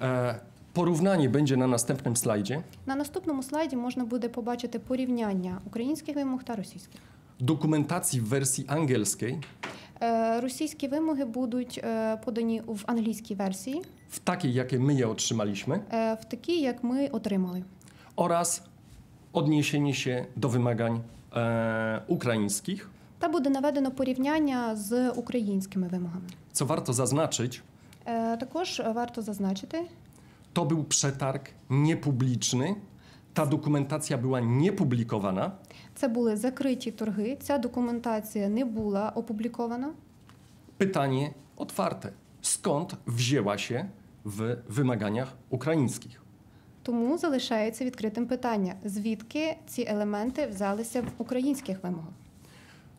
E, porównanie będzie na następnym slajdzie. Na następnym slajdzie można będzie zobaczyć porównania ukraińskich wymóg i rosyjskich. Dokumentacji w wersji angielskiej. E, rosyjskie wymogi będą e, podane w angielskiej wersji. W takiej, jakie my je otrzymaliśmy. w takiej, jak my otrzymali. Oraz odniesienie się do wymagań ukraińskich. Ta będzie nawedeno porównania z ukraińskimi wymogami. Co warto zaznaczyć, Також warto zaznaczyć. To był przetarg niepubliczny. Ta dokumentacja była niepublikowana. Це були закриті торги. Ця документація не була опублікована. Pytanie otwarte. Skąd wzięła się w wymaganiach ukraińskich? Тому залишається відкритим питання, звідки ці елементи взялися в українських вимогах.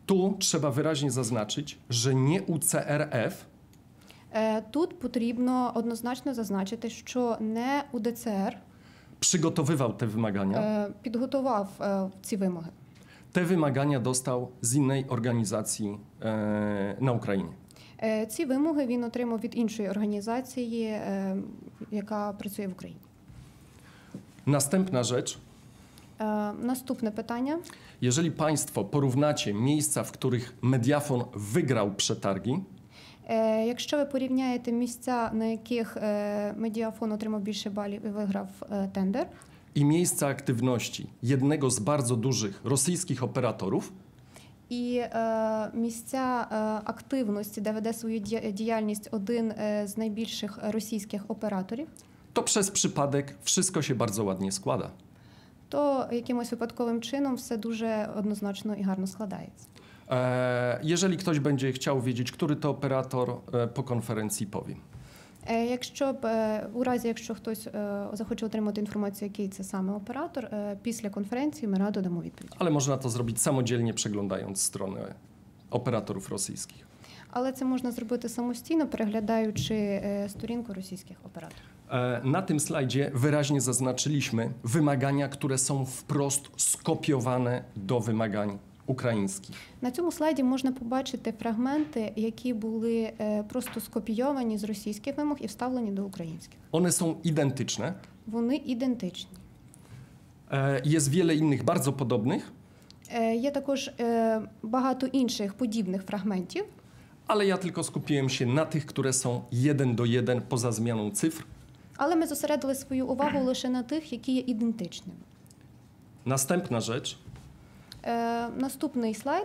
Tu trzeba wyraźnie zaznaczyć, że nie UCRF Tutaj potrzebno однозначно zaznaczyć, що nie UDCR przygotowywał te wymagania. Підготував ці вимоги. Te wymagania dostał z innej organizacji e, na Ukrainie. Ці вимоги він отримав від іншої організації, jaka pracuje w Ukrainie. Następna rzecz. Następne pytanie. Jeżeli Państwo porównacie miejsca, w których Mediafon wygrał przetargi, Якщо ви порівняєте місця, на яких медіафон отримав більше балів і виграв тендер, i miejsca aktywności jednego z bardzo dużych rosyjskich operatorów. І е, місця е, активності, де веде свою діяльність один е, з найбільших російських операторів, то przez przypadek wszystko się bardzo ładnie składa. То якимось випадковим чином все дуже однозначно і гарно складається. Jeżeli ktoś będzie chciał wiedzieć, który to operator, po konferencji powiem. Якщо б у разі, якщо хтось захоче отримати інформацію, який це саме оператор, після конференції ми радо дамо відповідь. Але можна це зробити самодільно, przeglądając сторони операторів російських. Але це можна зробити самостійно, переглядаючи сторінку російських операторів. Na tym slajdzie wyraźnie zaznaczyliśmy wymagania, które są wprost skopiowane do wymagań українські. На цьому слайді можна побачити фрагменти, які були просто скопійовані з російських вимог і вставлені до українських. One są identyczne. Вони ідентичні. Jest wiele innych bardzo podobnych. Є також багато інших подібних фрагментів. Ale ja tylko skupiłem się na tych, które są jeden do jeden poza zmianą cyfr. Але ми зосередили свою увагу лише на тих, які є ідентичними. Następna rzecz. E, następny slajd.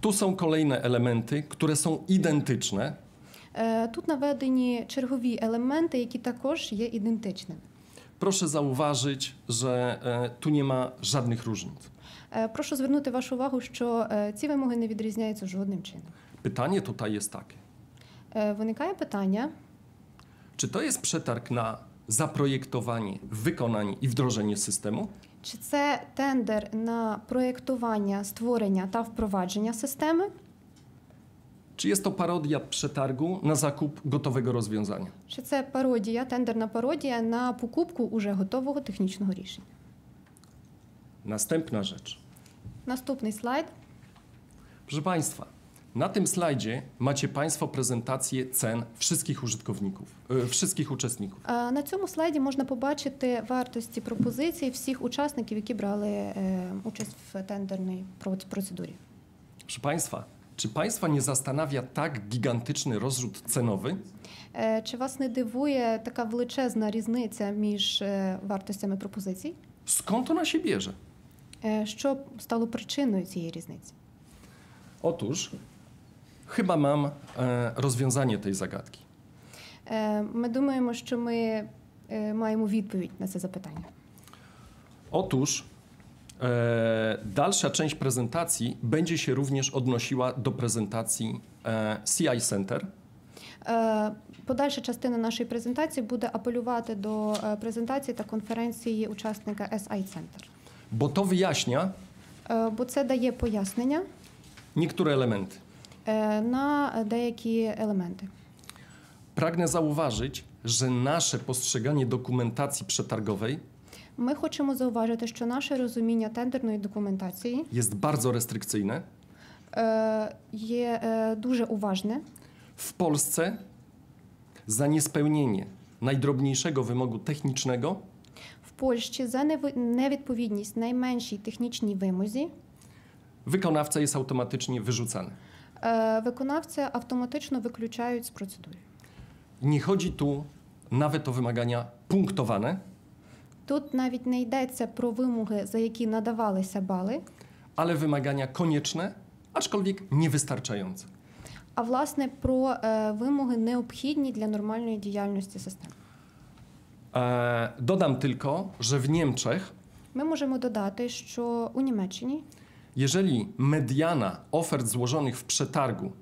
Tu są kolejne elementy, które są identyczne. Tutaj e, tu наведені чергові елементи, які також є ідентичними. Proszę zauważyć, że e, tu nie ma żadnych różnic. Proszę Прошу звернути вашу увагу, що е, ці вимоги не відрізняються жодним Pytanie tutaj jest takie: Е, Виникає питання, czy to jest przetarg na zaprojektowanie, wykonanie i wdrożenie systemu? Чи це тендер на проєктування, створення та впровадження системи? Czy jest to parodia przetargu na zakup gotowego rozwiązania? Czy to parodia, tenderna parodia na pokupku już gotowego technicznego rozwiązania? Następna rzecz. Następny slajd. Proszę Państwa, Na tym slajdzie macie Państwo prezentację cen wszystkich użytkowników, e, wszystkich uczestników. На цьому слайді можна побачити wartości propozycji всіх uczestników, którzy брали udział w тендерній procedurze. Proszę Państwa, czy Państwa nie zastanawia tak gigantyczny rozrzut cenowy? Czy Was nie dywuje taka величезна różnica między wartościami propozycji? Skąd ona się bierze? Co stało przyczyną tej różnicy? Otóż Chyba mam e, rozwiązanie tej zagadki. Ми e, думаємо, що ми e, маємо відповідь на це запитання. Otóż e, dalsza część prezentacji będzie się również odnosiła do prezentacji e, CI Center. E, Подальша naszej prezentacji презентації буде do до prezentacji та konferencji uczestnika SI Center. Bo to wyjaśnia. Bo to daje пояснення. Niektóre elementy. E, na деякі елементи. Pragnę zauważyć, że nasze postrzeganie dokumentacji przetargowej Ми хочемо зауважити, що наше розуміння тендерної документації jest bardzo restrykcyjne. є дуже уважне. W Polsce za niespełnienie najdrobniejszego wymogu technicznego В Польщі за невідповідність найменшій технічній вимозі wykonawca jest automatycznie wyrzucany wykonawcę automatycznie wykluczają z procedury. Nie chodzi tu nawet o wymagania punktowane. Тут навіть не йдеться про вимоги, за які надавалися бали. Але вимагання конічне, aczkolwiek niewystarczające. А власне про е, вимоги необхідні для нормальної діяльності системи. E, dodam tylko, że w Niemczech Ми можемо додати, що у Німеччині jeżeli mediana ofert złożonych w przetargu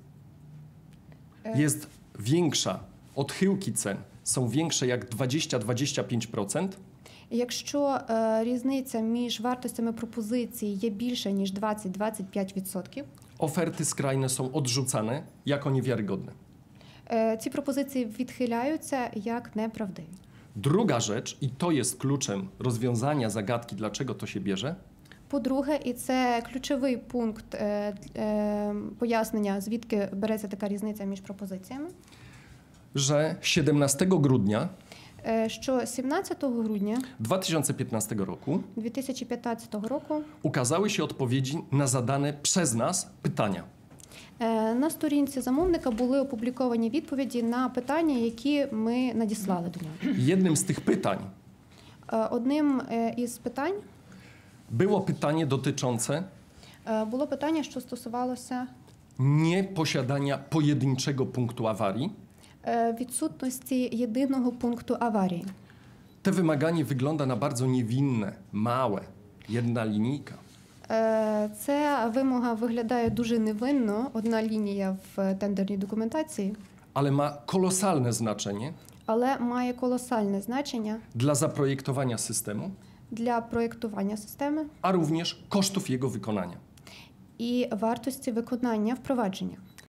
e. jest większa, odchyłki cen są większe jak 20-25%, Якщо е, різниця між вартостями пропозиції є більша ніж 20-25%, Oferty skrajne są odrzucane jako niewiarygodne. е, e, ці пропозиції відхиляються як неправдиві. Druga rzecz, i to jest kluczem rozwiązania zagadki, dlaczego to się bierze, По-друге, і це ключовий пункт е, е, пояснення звідки береться така різниця між пропозиціями. Вже 17 грудня, що 17 грудня 2015 року 2015 roku ukazały się odpowiedzi na zadane przez nas pytania. Е, на сторінці замовника були опубліковані відповіді на питання, які ми надіслали до нього. Єдним з тих питань. Одним із питань Było pytanie dotyczące e, pytanie, питання, stosowało się. nieposiadania pojedynczego punktu awarii. е, e, jedynego punktu awarii. Te wymaganie wygląda na bardzo niewinne, małe, jedna linijka. Е, Ця вимога виглядає niewinno, jedna одна w в dokumentacji. ale ma kolosalne znaczenie але має kolosalne znaczenie. Dla zaprojektowania systemu, dla projektowania systemu, a również kosztów jego wykonania i wartości wykonania wprowadzenia.